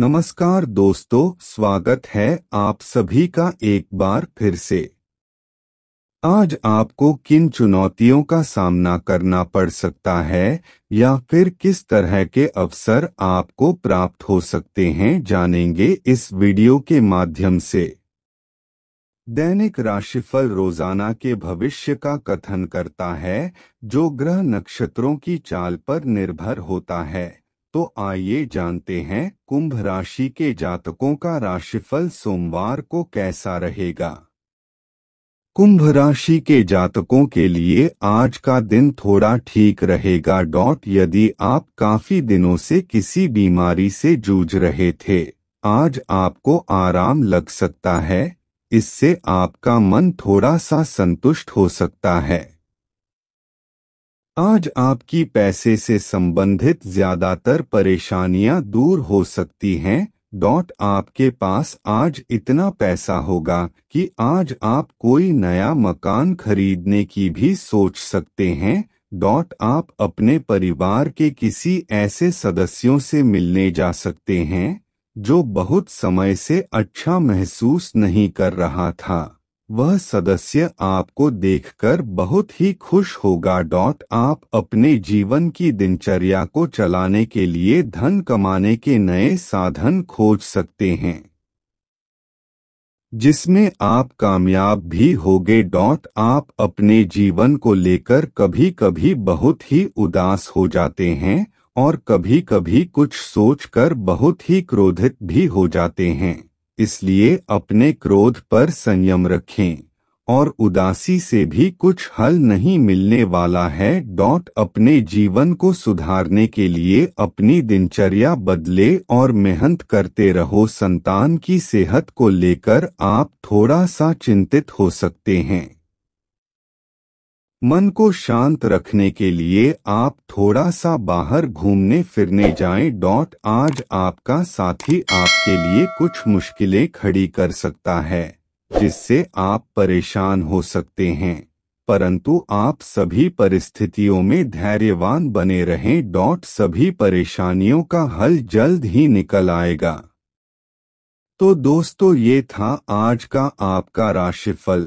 नमस्कार दोस्तों स्वागत है आप सभी का एक बार फिर से आज आपको किन चुनौतियों का सामना करना पड़ सकता है या फिर किस तरह के अवसर आपको प्राप्त हो सकते हैं जानेंगे इस वीडियो के माध्यम से दैनिक राशिफल रोजाना के भविष्य का कथन करता है जो ग्रह नक्षत्रों की चाल पर निर्भर होता है तो आइए जानते हैं कुंभ राशि के जातकों का राशिफल सोमवार को कैसा रहेगा कुंभ राशि के जातकों के लिए आज का दिन थोड़ा ठीक रहेगा डॉट यदि आप काफी दिनों से किसी बीमारी से जूझ रहे थे आज आपको आराम लग सकता है इससे आपका मन थोड़ा सा संतुष्ट हो सकता है आज आपकी पैसे से संबंधित ज्यादातर परेशानियां दूर हो सकती हैं डॉट आपके पास आज इतना पैसा होगा कि आज आप कोई नया मकान खरीदने की भी सोच सकते हैं डॉट आप अपने परिवार के किसी ऐसे सदस्यों से मिलने जा सकते हैं जो बहुत समय से अच्छा महसूस नहीं कर रहा था वह सदस्य आपको देखकर बहुत ही खुश होगा डॉट आप अपने जीवन की दिनचर्या को चलाने के लिए धन कमाने के नए साधन खोज सकते हैं जिसमें आप कामयाब भी होगे डॉट आप अपने जीवन को लेकर कभी कभी बहुत ही उदास हो जाते हैं और कभी कभी कुछ सोचकर बहुत ही क्रोधित भी हो जाते हैं इसलिए अपने क्रोध पर संयम रखें और उदासी से भी कुछ हल नहीं मिलने वाला है डॉट अपने जीवन को सुधारने के लिए अपनी दिनचर्या बदले और मेहनत करते रहो संतान की सेहत को लेकर आप थोड़ा सा चिंतित हो सकते हैं मन को शांत रखने के लिए आप थोड़ा सा बाहर घूमने फिरने जाएं। डॉट आज आपका साथी आपके लिए कुछ मुश्किलें खड़ी कर सकता है जिससे आप परेशान हो सकते हैं परंतु आप सभी परिस्थितियों में धैर्यवान बने रहें डॉट सभी परेशानियों का हल जल्द ही निकल आएगा तो दोस्तों ये था आज का आपका राशिफल